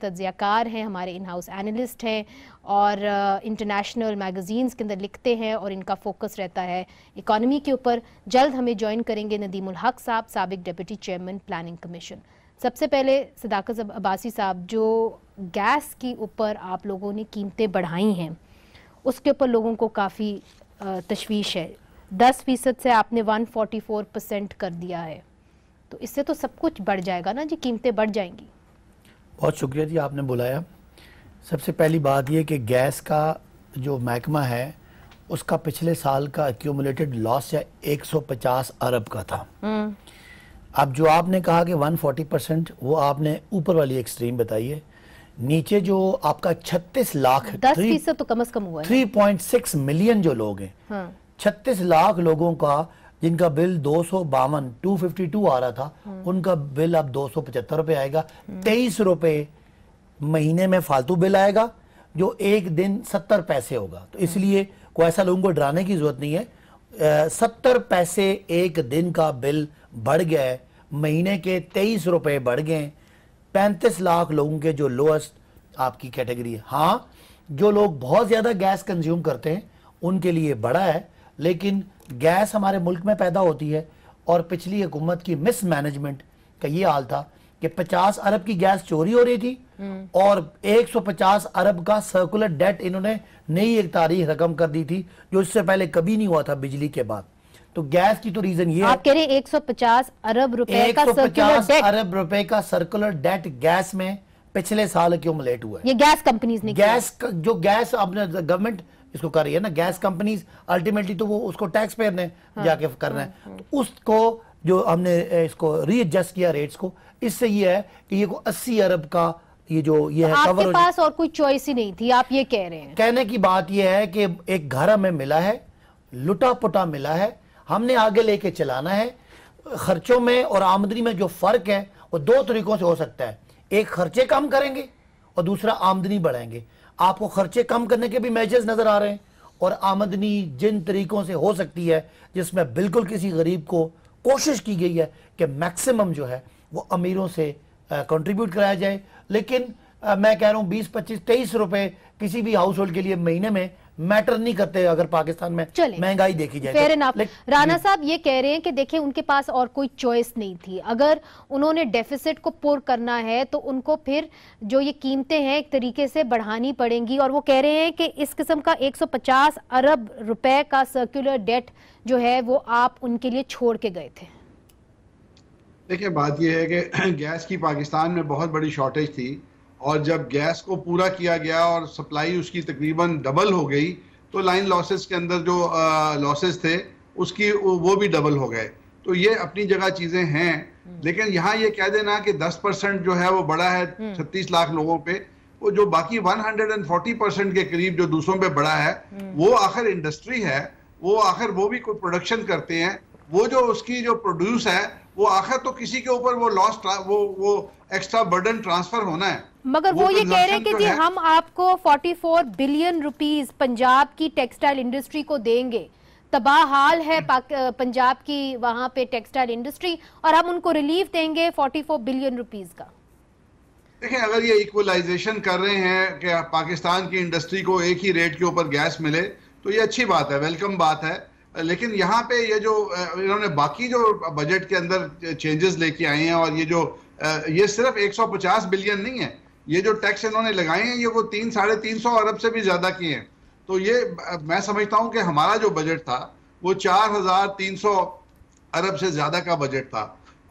तजियाकार हैं हमारे in house analyst हैं और इंटरनेशनल uh, मैगजीन्स के अंदर लिखते हैं और इनका फोकस रहता है इकॉनमी के ऊपर जल्द हमें ज्वाइन करेंगे नदीमुल हक साहब सबक डिप्टी चेयरमैन प्लानिंग कमीशन सबसे पहले सदाकत अब्बासी साहब जो गैस के ऊपर आप लोगों ने कीमतें बढ़ाई हैं उसके ऊपर लोगों को काफ़ी uh, तशवीश है दस फीसद से आपने वन फोर्टी फोर परसेंट कर दिया है तो इससे तो सब कुछ बढ़ जाएगा ना जी कीमतें बढ़ जाएंगी बहुत शुक्रिया जी आपने बुलाया सबसे पहली बात यह कि गैस का जो महकमा है उसका पिछले साल का एक्यूमुलेटेड लॉस या 150 अरब का था हम्म। अब जो आपने कहा कि 140 परसेंट वो आपने ऊपर वाली एक्सट्रीम बताई है नीचे जो आपका 36 लाख तो कम से कम हुआ 3.6 मिलियन जो लोग हैं हाँ। 36 लाख लोगों का जिनका बिल दो सौ बावन टू फिफ्टी टू आ रहा था हम्म। उनका बिल अब दो सौ पचहत्तर रुपए आएगा तेईस रुपये महीने में फालतू बिल आएगा जो एक दिन सत्तर पैसे होगा तो हम्म। इसलिए को ऐसा लोगों को डराने की जरूरत नहीं है सत्तर पैसे एक दिन का बिल बढ़ गया है महीने के तेईस रुपए बढ़ गए पैंतीस लाख लोगों के जो लोएस्ट आपकी कैटेगरी है हाँ जो लोग बहुत ज़्यादा गैस कंज्यूम करते हैं उनके लिए बड़ा है लेकिन गैस हमारे मुल्क में पैदा होती है और पिछली हुकूमत की मिसमैनेजमेंट का ये हाल था कि 50 अरब की गैस चोरी हो रही थी हम्म। और 150 अरब का सर्कुलर डेट इन्होंने नई एक तारीख रकम कर दी थी जो इससे पहले कभी नहीं हुआ था बिजली के बाद तो गैस की तो रीजन ये आप कह रहे हैं 150 अरब रुपए का अरब रुपए का सर्कुलर डेट गैस में पिछले साल क्यों लेट हुआ है ये गैस कंपनीज ने गैस जो गैस अपने गवर्नमेंट इसको कर रही है ना गैस कंपनीज अल्टीमेटली तो वो उसको टैक्स पेयर ने हाँ, जाके करना हाँ, है हाँ। तो उसको जो हमने इसको रीएडजस्ट किया रेट्स को इससे ये है कि ये को अस्सी अरब का ये जो ये तो है आपके कवर पास और कोई चॉइस ही नहीं थी आप ये कह रहे हैं कहने की बात ये है कि एक घर हमें मिला है लुटा पुटा मिला है हमने आगे लेके चलाना है खर्चों में और आमदनी में जो फर्क है वो दो तरीकों से हो सकता है एक खर्चे कम करेंगे और दूसरा आमदनी बढ़ाएंगे आपको खर्चे कम करने के भी मैसेज नज़र आ रहे हैं और आमदनी जिन तरीकों से हो सकती है जिसमें बिल्कुल किसी गरीब को कोशिश की गई है कि मैक्सिमम जो है वो अमीरों से कंट्रीब्यूट कराया जाए लेकिन आ, मैं कह रहा हूँ बीस पच्चीस तेईस रुपए किसी भी हाउस होल्ड के लिए महीने में मैटर नहीं करते अगर पाकिस्तान में महंगाई देखी जाए फेयर तो। इनफ राणा साहब ये कह रहे हैं कि देखिए उनके पास और कोई चॉइस नहीं थी अगर उन्होंने डेफिसिट को पुर करना है तो उनको फिर जो ये कीमतें हैं एक तरीके से बढ़ानी पड़ेंगी और वो कह रहे हैं कि इस किस्म का 150 अरब रुपए का सर्कुलर डेट जो है वो आप उनके लिए छोड़ के गए थे देखिये बात यह है कि गैस की पाकिस्तान में बहुत बड़ी शॉर्टेज थी और जब गैस को पूरा किया गया और सप्लाई उसकी तकरीबन डबल हो गई तो लाइन लॉसेस के अंदर जो लॉसेस थे उसकी वो भी डबल हो गए तो ये अपनी जगह चीज़ें हैं हम्म। लेकिन यहाँ ये कह देना कि 10 परसेंट जो है वो बड़ा है 36 हम्म। लाख लोगों पे वो जो बाकी 140 परसेंट के करीब जो दूसरों पे बड़ा है हम्म। वो आखिर इंडस्ट्री है वो आखिर वो भी कोई प्रोडक्शन करते हैं वो जो उसकी जो प्रोड्यूस है वो आखिर तो किसी के ऊपर वो लॉस वो वो एक्स्ट्रा बर्डन ट्रांसफर होना है मगर वो, वो तो ये कह रहे हैं कि तो जी है। हम आपको 44 बिलियन रुपीस पंजाब की टेक्सटाइल इंडस्ट्री को देंगे तबाह हाल है पंजाब की वहां पे टेक्सटाइल इंडस्ट्री और हम उनको रिलीफ देंगे 44 बिलियन रुपीस का देखें अगर ये इक्वलाइजेशन कर रहे हैं कि पाकिस्तान की इंडस्ट्री को एक ही रेट के ऊपर गैस मिले तो ये अच्छी बात है वेलकम बात है लेकिन यहाँ पे ये जो इन्होंने बाकी जो बजट के अंदर चेंजेस लेके आए हैं और ये जो ये सिर्फ 150 बिलियन नहीं है ये जो टैक्स इन्होंने लगाए हैं ये वो तीन साढ़े तीन सौ अरब से भी ज़्यादा किए हैं तो ये मैं समझता हूँ कि हमारा जो बजट था वो चार हज़ार तीन सौ अरब से ज़्यादा का बजट था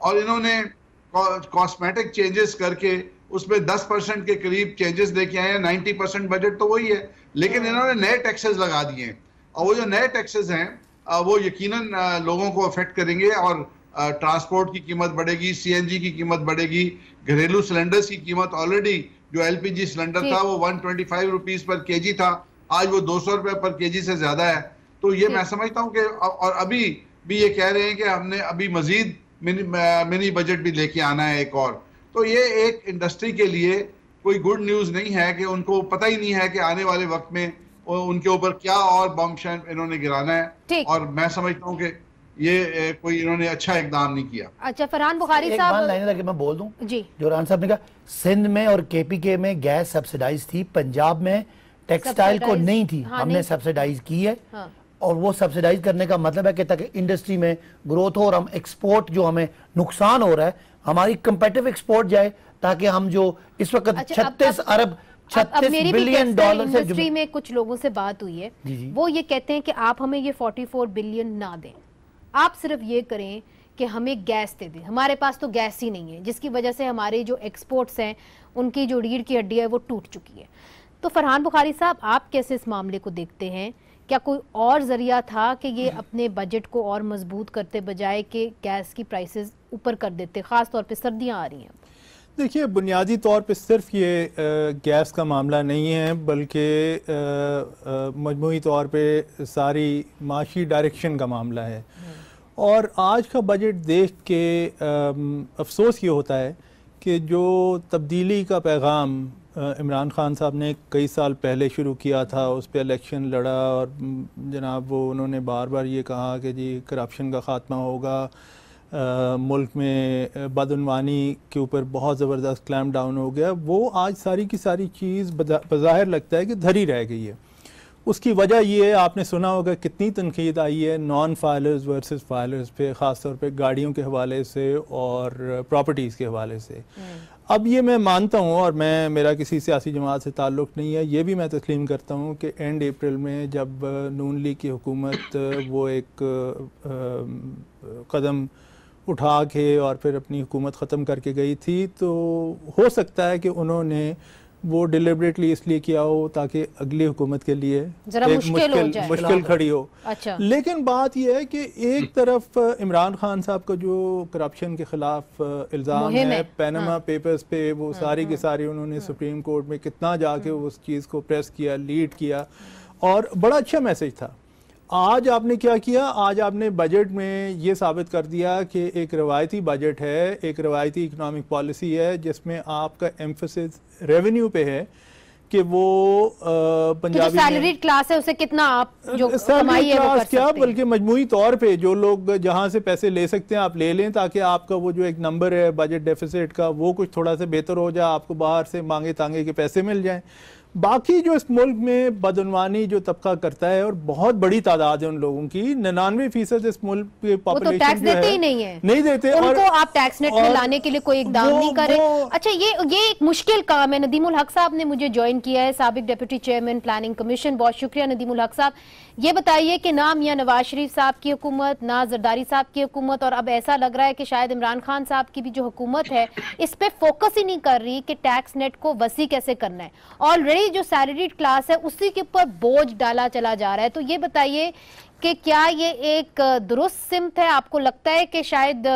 और इन्होंने कॉस्मेटिक चेंजेस करके उसमें दस परसेंट के करीब चेंजेस लेके आए हैं नाइन्टी परसेंट बजट तो वही है लेकिन इन्होंने नए टैक्सेस लगा दिए हैं और वो जो नए टैक्सेस हैं वो यकीनन लोगों को अफेक्ट करेंगे और ट्रांसपोर्ट की कीमत बढ़ेगी सीएनजी की कीमत बढ़ेगी घरेलू सिलेंडर्स की कीमत ऑलरेडी जो एलपीजी सिलेंडर था वो वन ट्वेंटी पर केजी था आज वो दो सौ रुपए पर केजी से ज्यादा है तो ये मैं समझता हूँ कि और अभी भी ये कह रहे हैं कि हमने अभी मजीद मिनी, बजट भी लेके आना है एक और तो ये एक इंडस्ट्री के लिए कोई गुड न्यूज नहीं है कि उनको पता ही नहीं है कि आने वाले वक्त में उनके ऊपर क्या और बम्प इन्होंने गिराना है और मैं समझता हूँ कि ये कोई इन्होंने अच्छा इकदाम नहीं किया अच्छा फरहान बुखारी साहब लाइन लगे मैं बोल दूं जी रान साहब ने कहा सिंध में और केपीके में गैस सब्सिडाइज थी पंजाब में टेक्सटाइल को नहीं थी हाँ, हमने सब्सिडाइज की है हाँ। और वो सब्सिडाइज करने का मतलब है कि ताकि इंडस्ट्री में ग्रोथ हो और हम एक्सपोर्ट जो हमें नुकसान हो रहा है हमारी कंपेटिव एक्सपोर्ट जाए ताकि हम जो इस वक्त अच्छा, छत्तीस अरब छत्तीस बिलियन डॉलर इंडस्ट्री में कुछ लोगों से बात हुई है वो ये कहते हैं कि आप हमें ये 44 बिलियन ना दें आप सिर्फ ये करें कि हमें गैस दे दें हमारे पास तो गैस ही नहीं है जिसकी वजह से हमारे जो एक्सपोर्ट्स हैं उनकी जो रीढ़ की हड्डी है वो टूट चुकी है तो फरहान बुखारी साहब आप कैसे इस मामले को देखते हैं क्या कोई और ज़रिया था कि ये हम्म। अपने बजट को और मजबूत करते बजाय कि गैस की प्राइसेस ऊपर कर देते ख़ास तौर पे सर्दियां आ रही हैं देखिए बुनियादी तौर पे सिर्फ ये गैस का मामला नहीं है बल्कि मजमू तौर पे सारी माशी डायरेक्शन का मामला है हम्म। और आज का बजट देख के अफसोस ये होता है कि जो तब्दीली का पैगाम इमरान खान साहब ने कई साल पहले शुरू किया था उस पर इलेक्शन लड़ा और जनाब वो उन्होंने बार बार ये कहा कि जी करप्शन का ख़ात्मा होगा आ, मुल्क में बदनवानी के ऊपर बहुत ज़बरदस्त क्लैम डाउन हो गया वो आज सारी की सारी चीज़ बज़ाहिर लगता है कि धरी रह गई है उसकी वजह ये है आपने सुना होगा कितनी तनकीद आई है नॉन फाइलर्स वर्सेस फाइलर्स पे ख़ास तौर पे गाड़ियों के हवाले से और प्रॉपर्टीज़ के हवाले से हम्म। अब ये मैं मानता हूँ और मैं मेरा किसी सियासी जमात से ताल्लुक़ नहीं है ये भी मैं तस्लीम करता हूँ कि एंड अप्रैल में जब नून लीग की हुकूमत वो एक कदम उठा के और फिर अपनी हुकूमत ख़त्म करके गई थी तो हो सकता है कि उन्होंने वो डिलिबरेटली इसलिए किया हो ताकि अगली हुकूमत के लिए एक मुश्किल मुश्किल, हाँ। खड़ी हो अच्छा लेकिन बात यह है कि एक हम्म। तरफ इमरान खान साहब का जो करप्शन के खिलाफ इल्ज़ाम है, है पैनमा हाँ। पेपर्स पे वो हाँ, सारी की हाँ। सारी उन्होंने सुप्रीम कोर्ट में कितना जाके उस चीज़ को प्रेस किया लीड किया और बड़ा अच्छा मैसेज था आज आपने क्या किया आज आपने बजट में ये साबित कर दिया कि एक रवायती बजट है एक रवायती इकनॉमिक पॉलिसी है जिसमें आपका एम्फोसिस रेवेन्यू पे है कि वो पंजाबी सैलरीड क्लास है उसे कितना आप जो कमाई है वो कर क्या बल्कि मजमुई तौर पे जो लोग जहां से पैसे ले सकते हैं आप ले लें ताकि आपका वो जो एक नंबर है बजट डेफिसिट का वो कुछ थोड़ा सा बेहतर हो जाए आपको बाहर से मांगे तांगे के पैसे मिल जाएं बाकी जो इस मुल्क में बदनवानी जो तबका करता है और बहुत बड़ी तादाद है उन लोगों की निन्यानवे फीसद इस मुल्क के पॉपुलेशन तो टैक्स देते ही नहीं है नहीं देते उनको और, आप टैक्स नेट में लाने के लिए कोई इकदाम नहीं करे अच्छा ये ये एक मुश्किल काम है नदीमुल हक साहब ने मुझे ज्वाइन किया है सबक डेप्यूटी चेयरमैन प्लानिंग कमीशन बहुत शुक्रिया नदीमुल हक साहब ये बताइए कि ना मियाँ नवाज शरीफ साहब की हुकूमत ना जरदारी साहब की हुकूमत और अब ऐसा लग रहा है कि शायद इमरान खान साहब की भी जो हुकूमत है इस पर फोकस ही नहीं कर रही कि टैक्स नेट को वसी कैसे करना है ऑलरेडी जो सैलरीड क्लास है उसी के ऊपर बोझ डाला चला जा रहा है तो ये बताइए कि क्या ये एक दुरुस्त सिमत है आपको लगता है कि शायद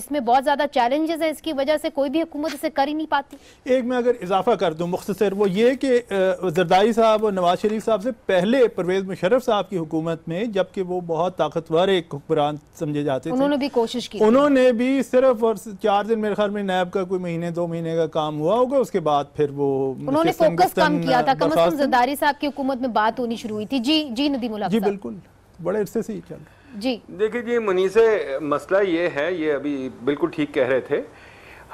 इसमें बहुत ज़्यादा चैलेंजेस हैं इसकी वजह से कोई भी हुकूमत इसे कर ही नहीं पाती एक मैं अगर इजाफा कर दूँ मुख्तर वो ये कि जरदारी साहब और नवाज शरीफ साहब से पहले परवेज़ मुशरफ साहब की हुकूमत में जबकि वो बहुत ताकतवर एक हुक्मरान समझे जाते थे उन्होंने भी कोशिश की उन्होंने भी सिर्फ और चार दिन मेरे ख्याल में नैब का कोई महीने दो महीने का काम हुआ होगा उसके बाद फिर वो उन्होंने फोकस कम किया था कम से कम जरदारी साहब की हुकूमत में बात होनी शुरू हुई थी जी जी नदीमुल्ला जी बिल्कुल बड़े अरसे से ही चल रहा जी देखिए जी मनीषे मसला ये है ये अभी बिल्कुल ठीक कह रहे थे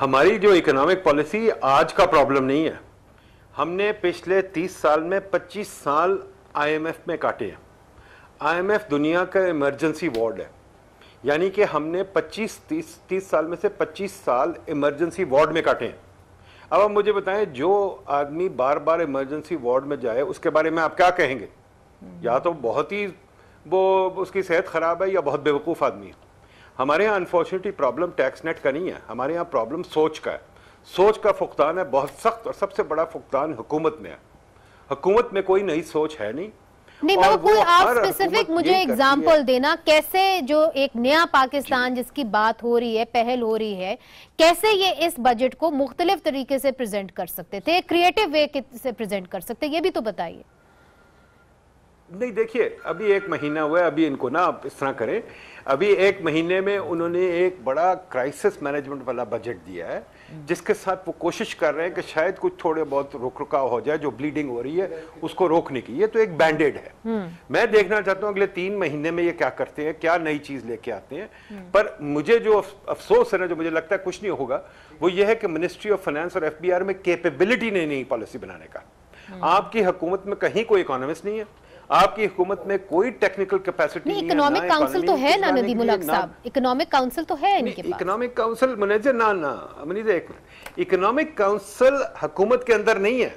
हमारी जो इकोनॉमिक पॉलिसी आज का प्रॉब्लम नहीं है हमने पिछले 30 साल में 25 साल आईएमएफ में काटे हैं आईएमएफ दुनिया का इमरजेंसी वार्ड है यानी कि हमने 25 30 30 साल में से 25 साल इमरजेंसी वार्ड में काटे हैं अब आप मुझे बताएं जो आदमी बार बार इमरजेंसी वार्ड में जाए उसके बारे में आप क्या कहेंगे हम्म। या तो बहुत ही वो उसकी सेहत ख़राब है या बहुत बेवकूफ़ आदमी है हमारे यहाँ अनफॉर्चुनेटली प्रॉब्लम टैक्स नेट का नहीं है हमारे यहाँ प्रॉब्लम सोच का है सोच का फुकदान है बहुत सख्त और सबसे बड़ा फुकदान हुकूमत में है हुकूमत में कोई नई सोच है नहीं नहीं मगर कोई आप स्पेसिफिक मुझे एग्जांपल देना कैसे जो एक नया पाकिस्तान जिसकी बात हो रही है पहल हो रही है कैसे ये इस बजट को मुख्तलिफ तरीके से प्रेजेंट कर सकते थे क्रिएटिव वे से प्रेजेंट कर सकते ये भी तो बताइए नहीं देखिए अभी एक महीना हुआ है अभी इनको ना आप इस तरह करें अभी एक महीने में उन्होंने एक बड़ा क्राइसिस मैनेजमेंट वाला बजट दिया है हम्म। जिसके साथ वो कोशिश कर रहे हैं कि शायद कुछ थोड़े बहुत रुक रुकाव हो जाए जो ब्लीडिंग हो रही है उसको रोकने की ये तो एक बैंडेड है हम्म। मैं देखना चाहता हूँ अगले तीन महीने में ये क्या करते हैं क्या नई चीज़ लेके आते हैं हम्म। पर मुझे जो अफसोस है ना जो मुझे लगता है कुछ नहीं होगा वो ये है कि मिनिस्ट्री ऑफ फाइनेंस और एफ में केपेबिलिटी नहीं पॉलिसी बनाने का आपकी हुकूमत में कहीं कोई इकोनॉमिस्ट नहीं है आपकी हुकूमत में कोई टेक्निकल कैपेसिटी नहीं इकोनॉमिक काउंसिल तो है ना नदी मुलाक साहब इकोनॉमिक काउंसिल तो है इनके पास इकोनॉमिक काउंसिल मैनेजर ना ना मनीज एक मिनट इकोनॉमिक काउंसिल हुकूमत के अंदर नहीं है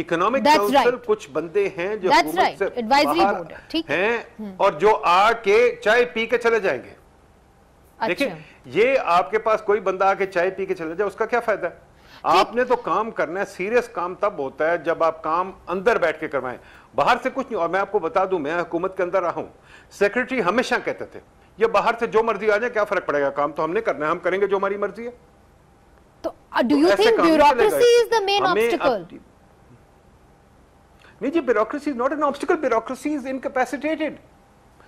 इकोनॉमिक काउंसिल right. कुछ बंदे हैं जो That's right. ठीक है हम्म। और जो आके चाय पी के चले जाएंगे देखिए अच्छा। ये आपके पास कोई बंदा आके चाय पी के चले जाए उसका क्या फायदा है आपने तो काम करना है सीरियस काम तब होता है जब आप काम अंदर बैठ के करवाएं बाहर से कुछ नहीं और मैं आपको बता दूं मैं हुकूमत के अंदर रहा हूं सेक्रेटरी हमेशा कहते थे ये बाहर से जो मर्जी आ जाए क्या फर्क पड़ेगा काम तो हमने करना है हम करेंगे जो हमारी मर्जी है तो do you think bureaucracy is the main obstacle नहीं जी bureaucracy is not an obstacle bureaucracy is incapacitated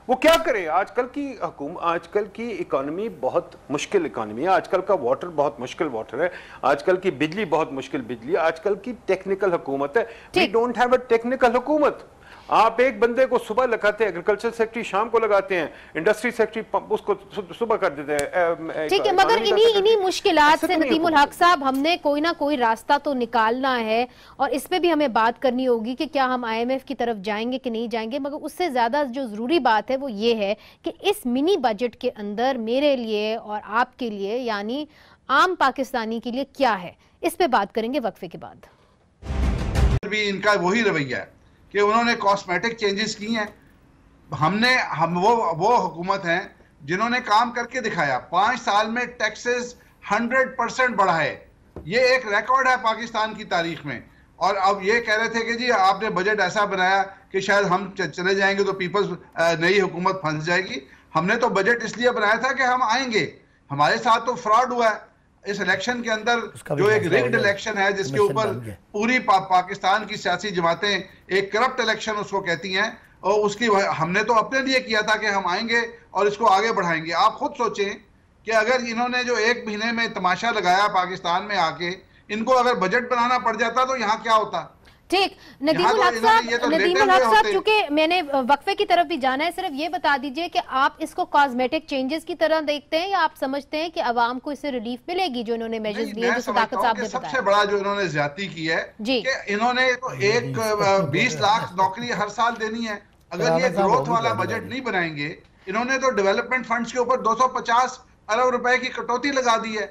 वो क्या करे आजकल की हकूम आजकल की इकॉनमी बहुत मुश्किल इकॉनमी है आजकल का वाटर बहुत मुश्किल वाटर है आजकल की बिजली बहुत मुश्किल बिजली आजकल की टेक्निकल हुकूमत है we don't have a technical हुकूमत आप एक बंदे को सुबह लगाते हैं एग्रीकल्चर सेक्रेटरी शाम को लगाते हैं इंडस्ट्री सेक्रेटरी उसको सुबह कर देते हैं ठीक है मगर इन्हीं इन्हीं मुश्किल तो से नदीमुल हक साहब हमने कोई ना कोई रास्ता तो निकालना है और इस पर भी हमें बात करनी होगी कि क्या हम आई की तरफ जाएंगे कि नहीं जाएंगे मगर उससे ज्यादा जो जरूरी बात है वो ये है कि इस मिनी बजट के अंदर मेरे लिए और आपके लिए यानी आम पाकिस्तानी के लिए क्या है इस पर बात करेंगे वक्फे के बाद भी इनका वही रवैया है कि उन्होंने कॉस्मेटिक चेंजेस की हैं हमने हम वो वो हुकूमत हैं जिन्होंने काम करके दिखाया पाँच साल में टैक्सेस हंड्रेड परसेंट बढ़ाए ये एक रिकॉर्ड है पाकिस्तान की तारीख में और अब ये कह रहे थे कि जी आपने बजट ऐसा बनाया कि शायद हम चले जाएंगे तो पीपल्स नई हुकूमत फंस जाएगी हमने तो बजट इसलिए बनाया था कि हम आएंगे हमारे साथ तो फ्रॉड हुआ है इस इलेक्शन के अंदर जो एक रिग्ड इलेक्शन है जिसके ऊपर पूरी पा, पाकिस्तान की सियासी जमातें एक करप्ट इलेक्शन उसको कहती हैं और उसकी हमने तो अपने लिए किया था कि हम आएंगे और इसको आगे बढ़ाएंगे आप खुद सोचें कि अगर इन्होंने जो एक महीने में तमाशा लगाया पाकिस्तान में आके इनको अगर बजट बनाना पड़ जाता तो यहाँ क्या होता ठीक नदीमुल तो हक साहब तो नदीमुल हक साहब चूंकि मैंने वक्फे की तरफ भी जाना है सिर्फ ये बता दीजिए कि आप इसको कॉस्मेटिक चेंजेस की तरह देखते हैं या आप समझते हैं कि आवाम को इससे रिलीफ मिलेगी जो इन्होंने मेजर्स लिए जो सदाकत साहब ने सबसे बड़ा जो इन्होंने ज्यादा की है जी इन्होंने तो एक बीस लाख नौकरी हर साल देनी है अगर ये ग्रोथ वाला बजट नहीं बनाएंगे इन्होंने तो डेवलपमेंट फंड के ऊपर दो अरब रुपए की कटौती लगा दी है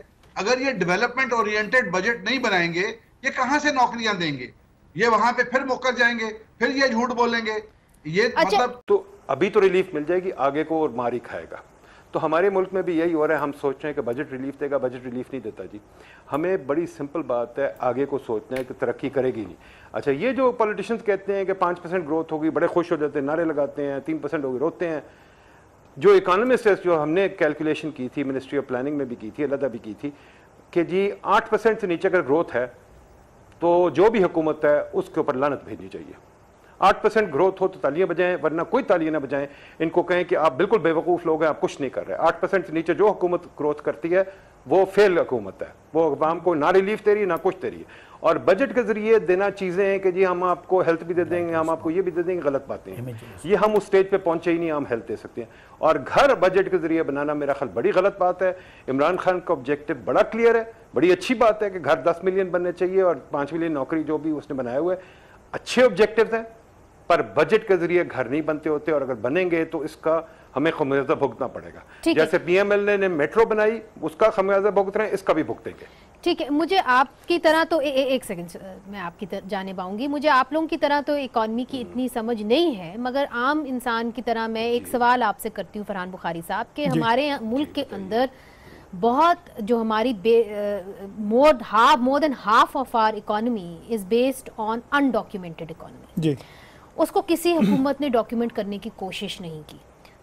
अगर ये डेवलपमेंट ओरिएंटेड बजट नहीं बनाएंगे ये कहां से नौकरियां देंगे ये वहां पे फिर मुकर जाएंगे फिर ये झूठ बोलेंगे ये अच्छा। मतलब तो अभी तो रिलीफ मिल जाएगी आगे को और मारी खाएगा तो हमारे मुल्क में भी यही हो रहा है हम सोच रहे हैं कि बजट रिलीफ देगा बजट रिलीफ नहीं देता जी हमें बड़ी सिंपल बात है आगे को सोचना है कि तरक्की करेगी नहीं अच्छा ये जो पॉलिटिशियंस कहते हैं कि पाँच परसेंट ग्रोथ होगी बड़े खुश हो जाते हैं नारे लगाते हैं तीन परसेंट होगी रोते हैं जो इकानमिस्ट जो हमने कैलकुलेशन की थी मिनिस्ट्री ऑफ प्लानिंग में भी की थी अलहदा भी की थी कि जी आठ परसेंट से नीचे अगर ग्रोथ है तो जो भी हुकूमत है उसके ऊपर लानत भेजनी चाहिए आठ परसेंट ग्रोथ हो तो तालियां बजाएं वरना कोई तालियां ना बजाएं इनको कहें कि आप बिल्कुल बेवकूफ़ लोग हैं आप कुछ नहीं कर रहे आठ परसेंट से नीचे जो हुकूमत ग्रोथ करती है वो फेल हुकूमत है वो अवाम को ना रिलीफ दे रही है ना कुछ दे रही है और बजट के जरिए देना चीज़ें हैं कि जी हम आपको हेल्थ भी दे देंगे हम आपको ये भी दे देंगे गलत बातें हैं ये हम उस स्टेज पे पहुंचे ही नहीं हम हेल्थ दे सकते हैं और घर बजट के जरिए बनाना मेरा ख्याल बड़ी गलत बात है इमरान खान का ऑब्जेक्टिव बड़ा क्लियर है बड़ी अच्छी बात है कि घर दस मिलियन बनने चाहिए और पाँच मिलियन नौकरी जो भी उसने बनाए हुए अच्छे ऑब्जेक्टिव हैं पर बजट के जरिए घर नहीं बनते होते और अगर बनेंगे तो इसका हमें खमियाजा भुगतना पड़ेगा जैसे पीएमएलए ने मेट्रो बनाई उसका खमियाजा भुगत रहे हैं इसका भी भुगतेंगे ठीक है मुझे आपकी तरह तो ए, ए, एक सेकंड मैं आपकी तरह जाने पाऊंगी मुझे आप लोगों की तरह तो इकॉनमी की इतनी हम्म। समझ नहीं है मगर आम इंसान की तरह मैं एक सवाल आपसे करती हूँ फरहान बुखारी साहब कि हमारे मुल्क के अंदर बहुत जो हमारी more half more than half of our economy is based on undocumented economy उसको किसी हुकूमत ने डॉक्यूमेंट करने की कोशिश नहीं की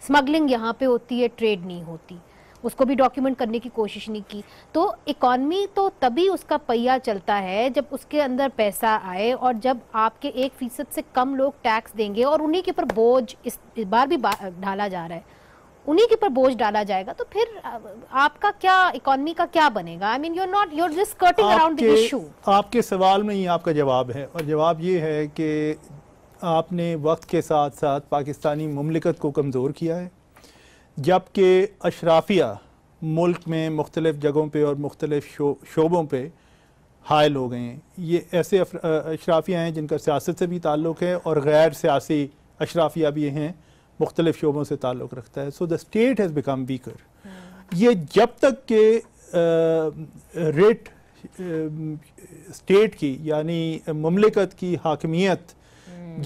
स्मगलिंग यहाँ पे होती है ट्रेड नहीं होती उसको भी डॉक्यूमेंट करने की कोशिश नहीं की तो इकॉनमी तो तभी उसका पहिया चलता है जब उसके अंदर पैसा आए और जब आपके एक फीसद से कम लोग टैक्स देंगे और उन्हीं के ऊपर बोझ इस बार भी डाला जा रहा है उन्हीं के ऊपर बोझ डाला जाएगा तो फिर आपका क्या इकोनॉमी का क्या बनेगा I mean you not you just cutting around the issue आपके सवाल में ही आपका जवाब है और जवाब ये है कि आपने वक्त के साथ साथ पाकिस्तानी ममलिकत को कमज़ोर किया है जबकि अशराफिया मुल्क में मुख्तलिफ़ जगहों पर और मुख्तलिफ़ शो, शोबों पर हायल हो गए हैं ये ऐसे अशराफिया हैं जिनका सियासत से भी ताल्लुक़ है और गैर सियासी अशराफिया भी हैं मुख्तलिफ़ शोबों से ताल्लुक़ रखता है so the state has become weaker ये जब तक के रेट स्टेट की यानी ममलिकत की हाकमियत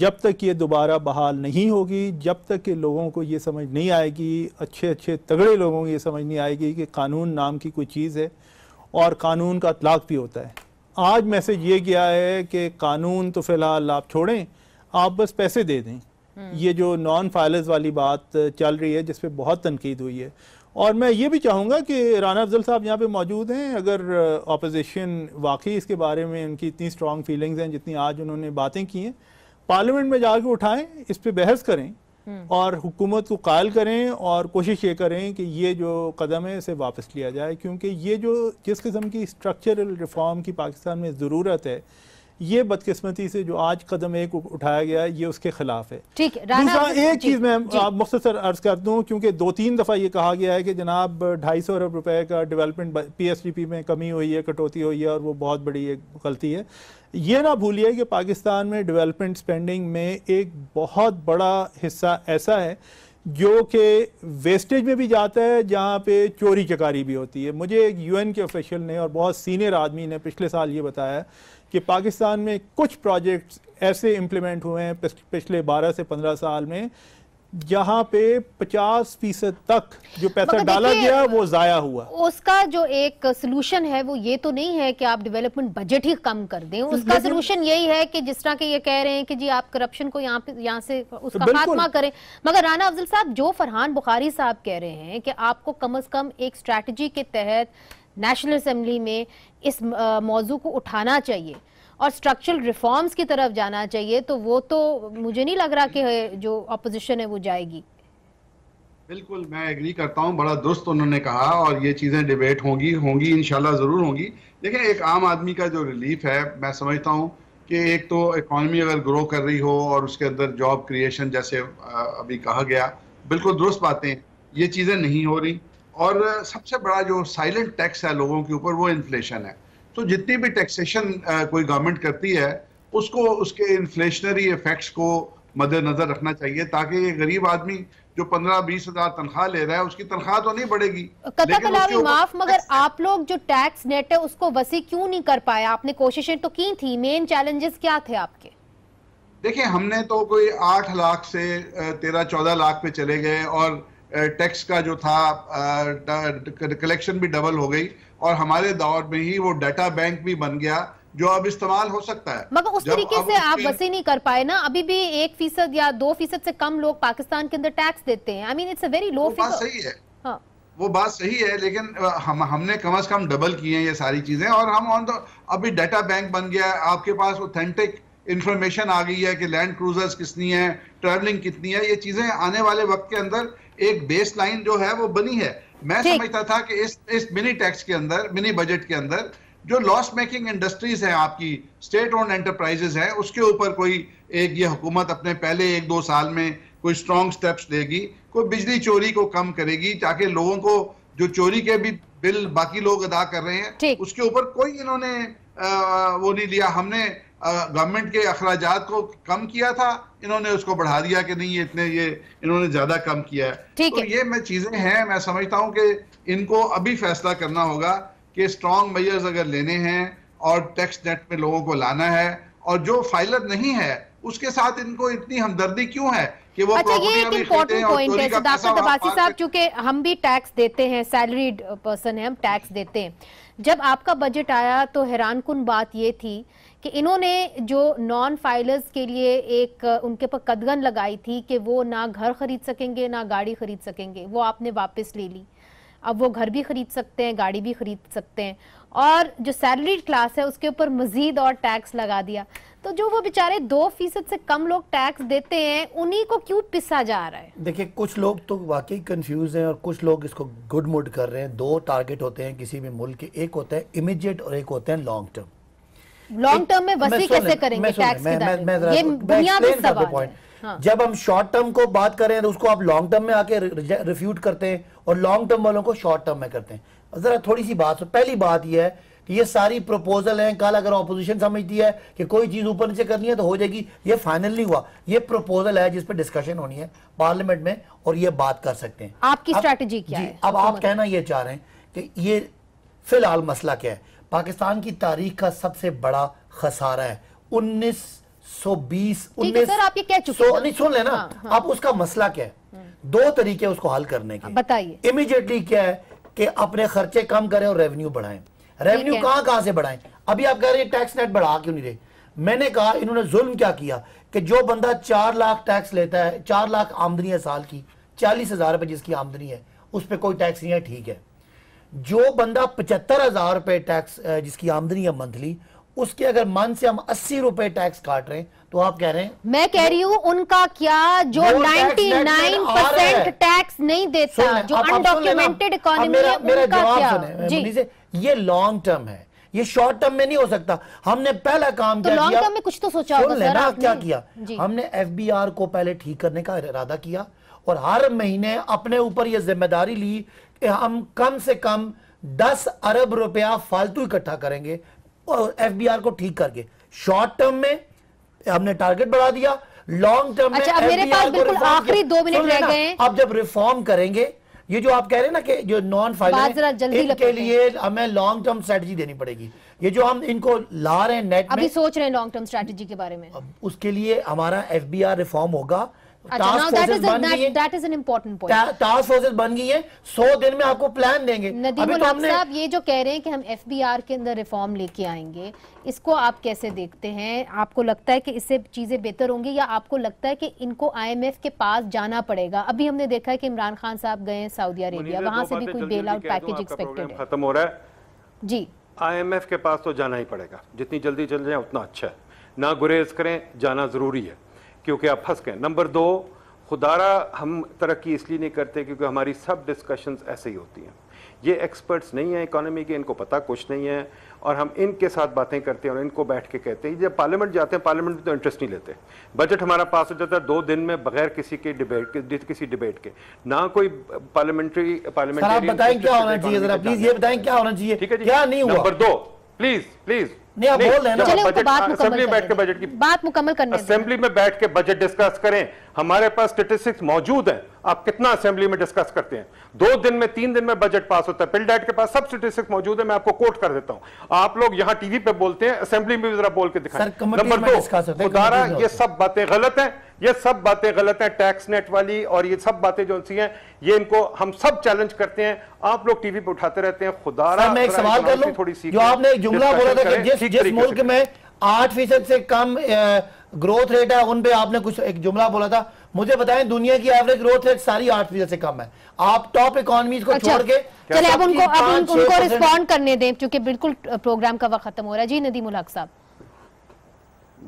जब तक ये दोबारा बहाल नहीं होगी जब तक के लोगों को ये समझ नहीं आएगी अच्छे अच्छे तगड़े लोगों को ये समझ नहीं आएगी कि कानून नाम की कोई चीज़ है और कानून का तलाक भी होता है आज मैसेज ये गया है कि कानून तो फ़िलहाल आप छोड़ें आप बस पैसे दे दें हम्म। ये जो नॉन फाइलर्स वाली बात चल रही है जिस पर बहुत तनकीद हुई है और मैं ये भी चाहूँगा कि राना अफजल साहब यहाँ पे मौजूद हैं अगर अपोजिशन वाकई इसके बारे में उनकी इतनी स्ट्रॉन्ग फीलिंग्स हैं जितनी आज उन्होंने बातें की हैं पार्लियामेंट में जाके उठाएं इस पर बहस करें हम्म। और हुकूमत को कायल करें और कोशिश ये करें कि ये जो कदम है इसे वापस लिया जाए क्योंकि ये जो जिस किस्म की स्ट्रक्चरल रिफॉर्म की पाकिस्तान में ज़रूरत है ये बदकिस्मती से जो आज कदम एक उठाया गया है ये उसके खिलाफ है ठीक दूसरा एक चीज़ मैं आप मुख्तर अर्ज कर दूँ क्योंकि दो तीन दफ़ा ये कहा गया है कि जनाब ढाई सौ अरब रुपये का development P S D P में कमी हुई है कटौती हुई है और वो बहुत बड़ी एक गलती है ये ना भूलिए कि पाकिस्तान में डेवलपमेंट स्पेंडिंग में एक बहुत बड़ा हिस्सा ऐसा है जो कि वेस्टेज में भी जाता है जहाँ पे चोरी चकारी भी होती है मुझे एक यूएन के ऑफिशियल ने और बहुत सीनियर आदमी ने पिछले साल ये बताया कि पाकिस्तान में कुछ प्रोजेक्ट्स ऐसे इम्प्लीमेंट हुए हैं पिछले 12 से 15 साल में जहाँ पे 50 फीसद तक जो पैसा डाला गया वो जाया हुआ उसका जो एक सलूशन है वो ये तो नहीं है कि आप डेवलपमेंट बजट ही कम कर दें उसका सलूशन यही है कि जिस तरह के ये कह रहे हैं कि जी आप करप्शन को यहाँ यहाँ से उसका खात्मा करें मगर राना अफजल साहब जो फरहान बुखारी साहब कह रहे हैं कि आपको कम अज कम एक स्ट्रैटेजी के तहत नेशनल असम्बली में इस मौजू को उठाना चाहिए और स्ट्रक्चरल रिफॉर्म्स की तरफ जाना चाहिए तो वो तो मुझे नहीं लग रहा कि जो अपोजिशन है वो जाएगी बिल्कुल मैं एग्री करता हूँ बड़ा दुरुस्त उन्होंने कहा और ये चीज़ें डिबेट होंगी होंगी इनशाला ज़रूर होंगी लेकिन एक आम आदमी का जो रिलीफ है मैं समझता हूँ कि एक तो इकॉनमी अगर ग्रो कर रही हो और उसके अंदर जॉब क्रिएशन जैसे अभी कहा गया बिल्कुल दुरुस्त बातें ये चीज़ें नहीं हो रही और सबसे बड़ा जो साइलेंट टैक्स है लोगों के ऊपर वो इन्फ्लेशन है तो जितनी भी टैक्सेशन कोई गवर्नमेंट करती है उसको उसके इन्फ्लेशनरी इफेक्ट्स को मद्देनजर रखना चाहिए ताकि ये गरीब आदमी जो पंद्रह बीस हजार तनख्वाह ले रहा है उसकी तनख्वाह तो नहीं बढ़ेगी कलामी माफ मगर आप लोग जो टैक्स नेट है उसको वसी क्यों नहीं कर पाया आपने कोशिशें तो की थी मेन चैलेंजेस क्या थे आपके देखिये हमने तो कोई आठ लाख से तेरह चौदह लाख पे चले गए और टैक्स का जो था कलेक्शन भी डबल हो गई और हमारे दौर में ही वो डाटा बैंक भी बन गया जो अब इस्तेमाल हो सकता है मगर उस तरीके से आप वसी नहीं कर पाए ना अभी भी एक फीसद या दो फीसद से कम लोग पाकिस्तान के अंदर टैक्स देते हैं I mean it's a very low fees सही है हाँ। वो बात सही है लेकिन हम हमने कम से कम डबल किए हैं ये सारी चीजें और हम ऑन द अभी डाटा बैंक बन गया है आपके पास ऑथेंटिक इंफॉर्मेशन आ गई है कि लैंड क्रूजर्स कितनी है ट्रैवलिंग कितनी है ये चीजें आने वाले वक्त के अंदर एक बेस लाइन जो है वो बनी है मैं समझता था कि इस इस मिनी टैक्स के अंदर मिनी बजट के अंदर जो लॉस मेकिंग इंडस्ट्रीज है आपकी स्टेट ओन एंटरप्राइजेस है उसके ऊपर कोई एक ये हुकूमत अपने पहले एक दो साल में कोई स्ट्रॉन्ग स्टेप्स देगी कोई बिजली चोरी को कम करेगी ताकि लोगों को जो चोरी के भी बिल बाकी लोग अदा कर रहे हैं उसके ऊपर कोई इन्होंने आ, वो नहीं लिया हमने गवर्नमेंट के अखराज को कम किया था इन्होंने उसको बढ़ा दिया कि नहीं ये इतने ये इन्होंने ज्यादा कम किया है तो ये मैं चीजें हैं मैं समझता हूँ कि इनको अभी फैसला करना होगा कि स्ट्रॉन्ग मेजर्स अगर लेने हैं और टैक्स नेट में लोगों को लाना है और जो फाइलर नहीं है उसके साथ इनको इतनी हमदर्दी क्यों है कि वो अच्छा ये एक इम्पोर्टेंट पॉइंट है सिद्धार्थ तबासी साहब चूंकि हम भी टैक्स देते हैं सैलरीड पर्सन है हम टैक्स देते हैं जब आपका बजट आया तो हैरान कन बात ये थी कि इन्होंने जो नॉन फाइलर्स के लिए एक उनके पर कदगन लगाई थी कि वो ना घर खरीद सकेंगे ना गाड़ी खरीद सकेंगे वो आपने वापस ले ली अब वो घर भी खरीद सकते हैं गाड़ी भी खरीद सकते हैं और जो सैलरीड क्लास है उसके ऊपर मजीद और टैक्स लगा दिया तो जो वो बेचारे दो फीसद से कम लोग टैक्स देते हैं उन्हीं को क्यों पिसा जा रहा है देखिए कुछ लोग तो वाकई कंफ्यूज हैं और कुछ लोग इसको गुड मूड कर रहे हैं दो टारगेट होते हैं किसी भी मुल्क के एक होता है इमीडिएट और एक होते हैं लॉन्ग टर्म लॉन्ग टर्म में वसी कैसे करेंगे टैक्स मैं, ये बुनियादी सवाल हाँ। जब हम शॉर्ट टर्म को बात करें तो उसको आप लॉन्ग टर्म में आके रिफ्यूट करते हैं और लॉन्ग टर्म वालों को शॉर्ट टर्म में करते हैं जरा थोड़ी सी बात पहली बात यह है कि ये सारी प्रपोजल हैं कल अगर ऑपोजिशन समझती है कि कोई चीज़ ऊपर नीचे करनी है तो हो जाएगी ये फाइनल नहीं हुआ ये प्रपोजल है जिस पर डिस्कशन होनी है पार्लियामेंट में और ये बात कर सकते हैं आपकी स्ट्रैटेजी क्या है अब आप कहना ये चाह रहे हैं कि ये फिलहाल मसला क्या है पाकिस्तान की तारीख का सबसे बड़ा खसारा है उन्नीस सौ बीस उन्नीस सर आप ये कह चुके हैं सुन लेना हाँ, हाँ। आप उसका मसला क्या है हम्म। दो तरीके उसको हल करने के बताइए इमीडिएटली क्या है कि अपने खर्चे कम करें और रेवेन्यू बढ़ाएं रेवेन्यू कहां कहां से बढ़ाएं अभी आप कह रहे हैं टैक्स नेट बढ़ा क्यों नहीं रहे मैंने कहा इन्होंने जुल्म क्या किया कि जो बंदा चार लाख टैक्स लेता है चार लाख आमदनी है साल की चालीस हजार रुपए जिसकी आमदनी है उस पर कोई टैक्स नहीं है ठीक है जो बंदा पचहत्तर हज़ार रुपये टैक्स जिसकी आमदनी है मंथली उसके अगर मन से हम अस्सी रुपए टैक्स काट रहे हैं तो आप कह रहे हैं मैं कह रही हूँ उनका क्या जो नाइन परसेंट टैक्स नहीं देता जो अनडॉक्यूमेंटेड इकोनॉमी है ये लॉन्ग टर्म है ये शॉर्ट टर्म में नहीं हो सकता हमने पहला काम तो लॉन्ग टर्म में कुछ तो सोचा होगा सर क्या किया हमने एफबीआर को पहले ठीक करने का इरादा किया और हर महीने अपने ऊपर यह जिम्मेदारी ली कि हम कम से कम दस अरब रुपया फालतू इकट्ठा करेंगे और एफबीआर को ठीक करके शॉर्ट टर्म में हमने टारगेट बढ़ा दिया लॉन्ग टर्म अच्छा, मेरे पास बिल्कुल आखिरी दो मिनट रह गए अब जब रिफॉर्म करेंगे ये जो आप कह रहे हैं ना कि जो नॉन फाइनेंस इनके लिए हमें लॉन्ग टर्म स्ट्रेटजी देनी पड़ेगी ये जो हम इनको ला रहे हैं नेट अभी में, सोच रहे हैं लॉन्ग टर्म स्ट्रेटजी के बारे में उसके लिए हमारा एफबीआर रिफॉर्म होगा बन गई है सौ दिन में आपको प्लान देंगे नदीम तो साहब ये जो कह रहे हैं कि हम एफ के अंदर रिफॉर्म लेके आएंगे इसको आप कैसे देखते हैं आपको लगता है कि इससे चीजें बेहतर होंगी या आपको लगता है कि इनको आई एम एफ के पास जाना पड़ेगा अभी हमने देखा है कि इमरान खान साहब गए हैं सऊदी अरेबिया वहाँ से भी कोई बेल आउट पैकेज एक्सपेक्टेड है खत्म हो रहा है जी आईएमएफ के पास तो जाना ही पड़ेगा जितनी जल्दी चल जाए उतना अच्छा है ना गुरेज करें जाना ज़रूरी है क्योंकि आप फंस गए नंबर दो खुदारा हम तरक्की इसलिए नहीं करते क्योंकि हमारी सब डिस्कशंस ऐसे ही होती हैं ये एक्सपर्ट्स नहीं हैं इकोनॉमी के इनको पता कुछ नहीं है और हम इनके साथ बातें करते हैं और इनको बैठ के कहते हैं जब पार्लियामेंट जाते हैं पार्लियामेंट में तो इंटरेस्ट नहीं लेते बजट हमारा पास हो जाता है दो दिन में बगैर किसी के डिबेट के किसी डिबेट के ना कोई पार्लियामेंट्री पार्लियामेंट बताएं क्या होना चाहिए बताएं क्या होना चाहिए ठीक है नंबर दो प्लीज प्लीज बात असेंबली हाँ, मुकम्मल करने असेंबली में बैठ के बजट डिस्कस करें हमारे पास स्टेटिस्टिक्स मौजूद हैं आप कितना असेंबली में डिस्कस करते हैं दो दिन में तीन दिन में बजट पास होता है पिल डैट के पास सब स्टेटिस्टिक्स मौजूद है मैं आपको कोट कर देता हूं आप लोग यहाँ टीवी पे बोलते हैं असेंबली में भी जरा बोल के दिखाएं नंबर दो ये सब बातें गलत है ये सब बातें गलत हैं टैक्स नेट वाली और ये सब बातें जो सी हैं ये इनको हम सब चैलेंज करते हैं आप लोग टीवी पर उठाते रहते हैं खुदा मैं एक सवाल कर लूं थोड़ी सी जो आपने जुमला बोला था कि जिस जिस मुल्क में आठ फीसद से कम ग्रोथ रेट है उन पे आपने कुछ एक जुमला बोला था मुझे बताएं दुनिया की एवरेज ग्रोथ रेट सारी आठ फीसद से कम है आप टॉप इकोनॉमीज को अच्छा, छोड़ के चलिए अब उनको अब उनको रिस्पॉन्ड करने दें क्योंकि बिल्कुल प्रोग्राम का वक्त खत्म हो रहा है जी नदीम उल हक साहब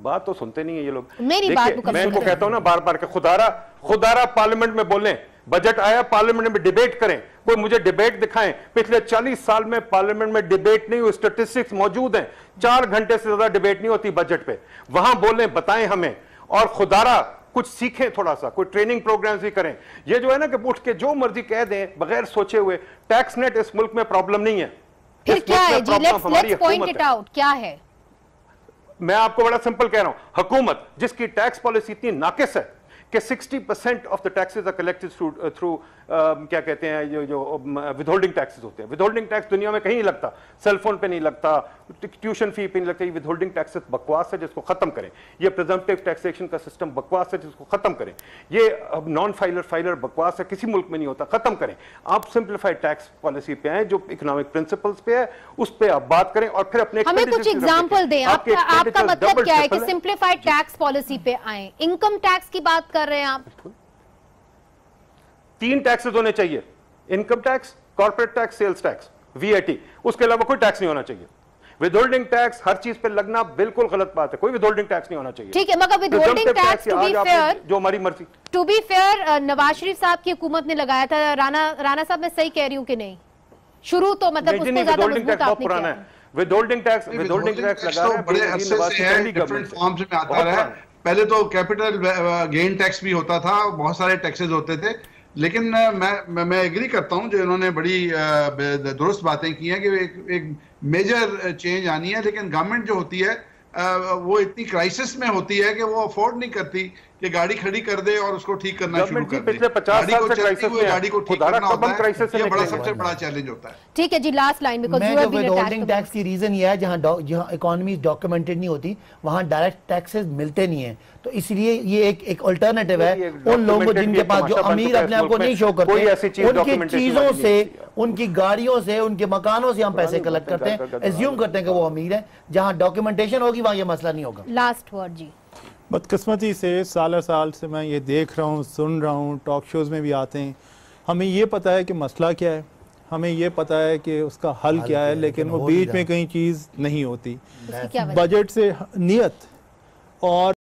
बात तो सुनते नहीं है ये लोग मेरी बात को मैं इनको कहता हूँ ना बार बार के खुदारा खुदारा पार्लियामेंट में बोलें बजट आया पार्लियामेंट में डिबेट करें कोई मुझे डिबेट दिखाएं पिछले 40 साल में पार्लियामेंट में डिबेट नहीं हुई स्टेटिस्टिक्स मौजूद हैं चार घंटे से ज्यादा डिबेट नहीं होती बजट पे वहां बोलें बताएं हमें और खुदारा कुछ सीखें थोड़ा सा कोई ट्रेनिंग प्रोग्राम्स भी करें ये जो है ना कि उठ के जो मर्जी कह दें बगैर सोचे हुए टैक्स नेट इस मुल्क में प्रॉब्लम नहीं है फिर क्या है जी लेट्स पॉइंट इट आउट क्या है मैं आपको बड़ा सिंपल कह रहा हूं हुकूमत जिसकी टैक्स पॉलिसी इतनी नाकिस है कि 60 percent of the taxes are collected through through क्या कहते हैं जो जो विदहोल्डिंग um, टैक्सेस uh, होते हैं विदहोल्डिंग टैक्स दुनिया में कहीं नहीं लगता सेलफोन पे नहीं लगता ट्यूशन फी पे नहीं लगता ये विदहोल्डिंग टैक्सेस बकवास है जिसको ख़त्म करें ये प्रजम्पटिव टैक्सेशन का सिस्टम बकवास है जिसको ख़त्म करें ये अब नॉन फाइलर फाइलर बकवास है किसी मुल्क में नहीं होता ख़त्म करें आप सिंप्लीफाइड टैक्स पॉलिसी पे आए जो इकोनॉमिक प्रिंसिपल्स पे है उस पर आप बात करें और फिर अपने कुछ एग्जाम्पल दें आपका मतलब क्या है कि सिंप्लीफाइड टैक्स पॉलिसी पे आए इनकम टैक्स की बात कर कर रहे हैं आप तीन टैक्सेस होने चाहिए income tax corporate tax sales tax VIT उसके अलावा कोई टैक्स नहीं होना चाहिए विदहोल्डिंग टैक्स हर चीज पे लगना बिल्कुल गलत बात है कोई विदहोल्डिंग टैक्स नहीं होना चाहिए ठीक है मगर withholding tax to be fair जो हमारी मर्जी to be fair Nawaz Sharif साहब की हुकूमत ने लगाया था राणा राणा साहब मैं सही कह रही हूँ कि नहीं शुरू तो मतलब उसको ज्यादा मजबूत आपने किया है विदहोल्डिंग टैक्स विदहोल्डिंग टैक्स लगा तो है बड़े अरसे से है डिफरेंट फॉर्म्स में आता रहा है पहले तो कैपिटल गेन टैक्स भी होता था बहुत सारे टैक्सेस होते थे लेकिन uh, मैं मैं एग्री करता हूं जो इन्होंने बड़ी uh, दुरुस्त बातें की हैं कि एक एक मेजर चेंज आनी है लेकिन गवर्नमेंट जो होती है uh, वो इतनी क्राइसिस में होती है कि वो अफोर्ड नहीं करती कि गाड़ी खड़ी कर दे और उसको ठीक करना शुरू कर दे गाड़ी को चलती हुई गाड़ी को ठीक करना होता है ये बड़ा सबसे बड़ा चैलेंज होता है ठीक है जी last line because you have tax की रीजन ये है जहां जहां इकोनॉमीज डॉक्यूमेंटेड नहीं होती वहां डायरेक्ट टैक्सेस मिलते नहीं है तो इसलिए ये एक एक अल्टरनेटिव है उन लोगों जिनके पास जो अमीर अपने आप को नहीं शो करते उनकी चीजों से उनकी गाड़ियों से उनके मकानों से हम पैसे कलेक्ट करते हैं एज्यूम करते हैं कि हाँ। वो अमीर है जहां डॉक्यूमेंटेशन होगी वहां ये मसला नहीं होगा लास्ट वर्ड जी बदकस्मती से साल साल से मैं ये देख रहा हूँ सुन रहा हूँ टॉक शोज़ में भी आते हैं हमें ये पता है कि मसला क्या है हमें ये पता है कि उसका हल क्या है लेकिन वो बीच में कहीं चीज़ नहीं होती बजट से नीयत और